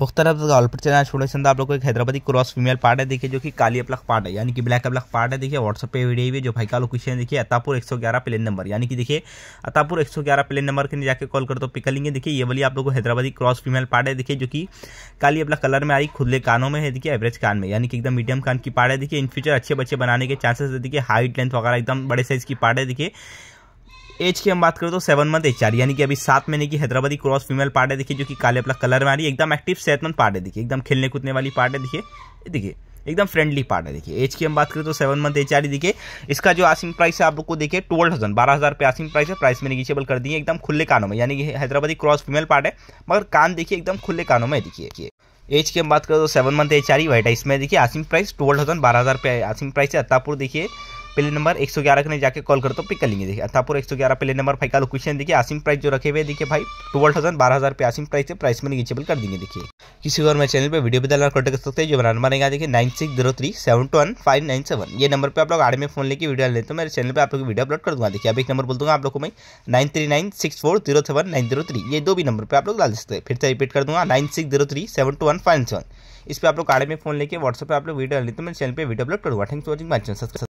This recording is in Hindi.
मुख्तर ऑल चैनल छोड़े स्टूडेंट आप लोग को एक हैदराबादी क्रॉस फीमेल पार्ट है देखिए जो कि काली अपलख पार्ट है यानी कि ब्लैक अपलख पार्ट है देखिए व्हाट्सअप पे वीडियो भी जो भाई का लोकेशन देखिए अतापुर एक सौ ग्यारह प्लेन नंबर यानी कि देखिए अतापुर एक सौ ग्यारह प्लेन नंबर के जाकर कॉल कर दो तो पिक लेंगे देखिए ये वाली आप लोग को हैदराबादी क्रॉस फीमेल पार्ट है देखिए जो कि काली अपलख कलर में आई खुले कानों में है देखिए एवरेज कान में यानी कि एकदम मीडियम कान की पार्ट है देखिए इन फ्यूचर अच्छे बच्चे बनाने के चांसेस है देखिए हाइट लेंथ वगैरह एकदम बड़े साइज की पार्ट है देखिए एज की हम बात करें तो सेवन मंथ एच आर यानी कि अभी सात महीने की हैदराबादी क्रॉस फीमेल पार्ट है देखिए जो कि काले अपना कलर में आ रही है एकदम एक्टिव सेहतमंद पार्ट है देखिए एकदम खेलने कूदने वाली पार्ट है देखिए देखिए एकदम फ्रेंडली पार्ट है देखिए एज की हम बात करें तो सेवन मंथ एच आर देखिए इसका जो आसिंग प्राइस है आप लोग को देखिए ट्वेल्व थाउजेंड बारह हज़ार पे आसिंग प्राइस है प्राइस में निगीचेबल कर दिए एकदम खुले कानों में यानी कि हैदराबादी क्रॉस फीमेल पार्ट है मगर कान देखिए एकदम खुले कानों में देखिए एज की हम बात करें तो seven month H R white है इसमें देखिए आसिंग प्राइस ट्वेल्व थाउजेंड बारह हज़ार पे आसिंग प्राइस है अत्तापुर देखिए प्ले नंबर एक सौ ग्यारह नहीं जाकर कॉल करता तो पिक कर लेंगे देखिए अथापुर एक सौ ग्यारह प्ले नंबर फाइव का लोकेशन देखिए आसिम प्राइस जो रखे हुए देखिए भाई ट्वेल्व थाउजेंड बारह हज़ार पे आसिम प्राइस है प्राइस में रिचेबल कर देंगे देखिए किसी और मेरे चैनल पर वीडियो भी बदलना कॉन्टेक्ट कर सकते हैं जो मेरा नंबर रहेगा देखिए nine six zero three seven two one five nine seven ये नंबर पर आप लोग आड़ में फोन लेकर वीडियो लेते हैं मेरे चैनल पर आप लोग वीडियो अपलोड कर दूँगा देखिए अब एक नंबर बोल दूँगा आप लोग को मैं nine three nine six four zero seven nine zero three ये दो भी नंबर पर आप लोग डाल सकते हैं फिर से रिपीट कर दूँगा nine six zero three seven two one five seven इस पर आप लोग आड़े में फोन लेकर व्हाट्सएप पर आप लोग वीडियो डाल लेते हैं मेरे चैनल पर वीडियो अपलोड करूँगा thanks for watching my channel subscribe